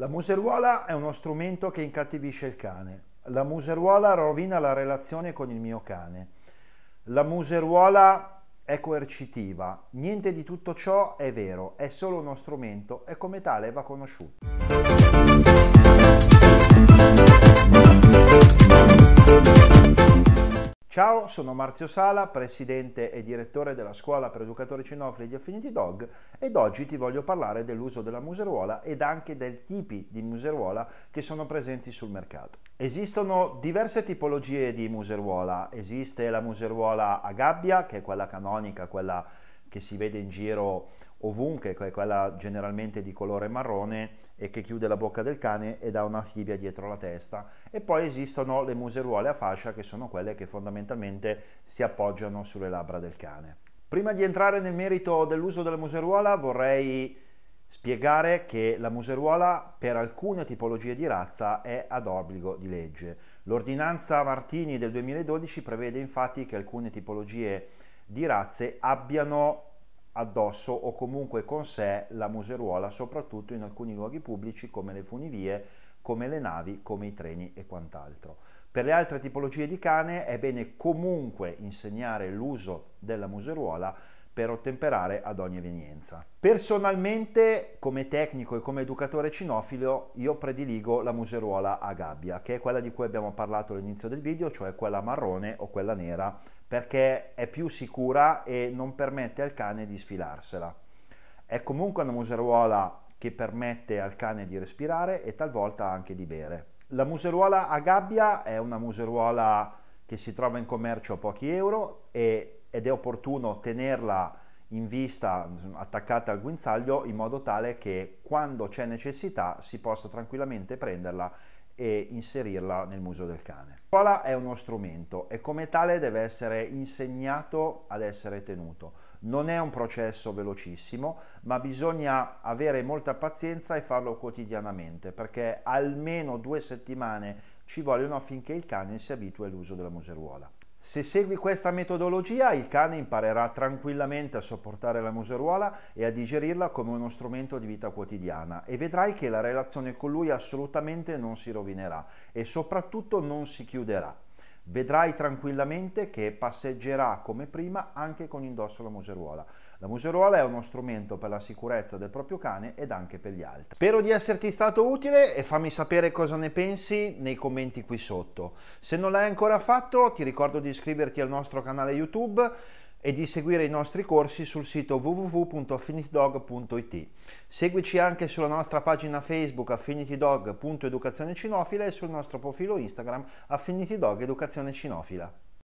La museruola è uno strumento che incattivisce il cane. La museruola rovina la relazione con il mio cane. La museruola è coercitiva. Niente di tutto ciò è vero, è solo uno strumento e come tale va conosciuto. Ciao, sono Marzio Sala, presidente e direttore della scuola per educatori cinofili di Affinity Dog ed oggi ti voglio parlare dell'uso della museruola ed anche dei tipi di museruola che sono presenti sul mercato. Esistono diverse tipologie di museruola, esiste la museruola a gabbia che è quella canonica, quella che si vede in giro ovunque, che è quella generalmente di colore marrone e che chiude la bocca del cane ed ha una fibbia dietro la testa. E poi esistono le museruole a fascia che sono quelle che fondamentalmente si appoggiano sulle labbra del cane. Prima di entrare nel merito dell'uso della museruola vorrei spiegare che la museruola per alcune tipologie di razza è ad obbligo di legge. L'ordinanza Martini del 2012 prevede infatti che alcune tipologie di razze abbiano addosso o comunque con sé la museruola, soprattutto in alcuni luoghi pubblici come le funivie, come le navi, come i treni e quant'altro. Per le altre tipologie di cane è bene comunque insegnare l'uso della museruola per ottemperare ad ogni evenienza. Personalmente, come tecnico e come educatore cinofilo, io prediligo la museruola a gabbia, che è quella di cui abbiamo parlato all'inizio del video, cioè quella marrone o quella nera, perché è più sicura e non permette al cane di sfilarsela. È comunque una museruola che permette al cane di respirare e talvolta anche di bere. La museruola a gabbia è una museruola che si trova in commercio a pochi euro e ed è opportuno tenerla in vista attaccata al guinzaglio in modo tale che quando c'è necessità si possa tranquillamente prenderla e inserirla nel muso del cane. La scuola è uno strumento e come tale deve essere insegnato ad essere tenuto. Non è un processo velocissimo, ma bisogna avere molta pazienza e farlo quotidianamente, perché almeno due settimane ci vogliono affinché il cane si abitui all'uso della museruola. Se segui questa metodologia il cane imparerà tranquillamente a sopportare la museruola e a digerirla come uno strumento di vita quotidiana e vedrai che la relazione con lui assolutamente non si rovinerà e soprattutto non si chiuderà vedrai tranquillamente che passeggerà come prima anche con indosso la museruola. La museruola è uno strumento per la sicurezza del proprio cane ed anche per gli altri. Spero di esserti stato utile e fammi sapere cosa ne pensi nei commenti qui sotto. Se non l'hai ancora fatto ti ricordo di iscriverti al nostro canale YouTube e di seguire i nostri corsi sul sito www.affinitydog.it. Seguici anche sulla nostra pagina Facebook affinitydog.educazione cinofila e sul nostro profilo Instagram affinitydog cinofila.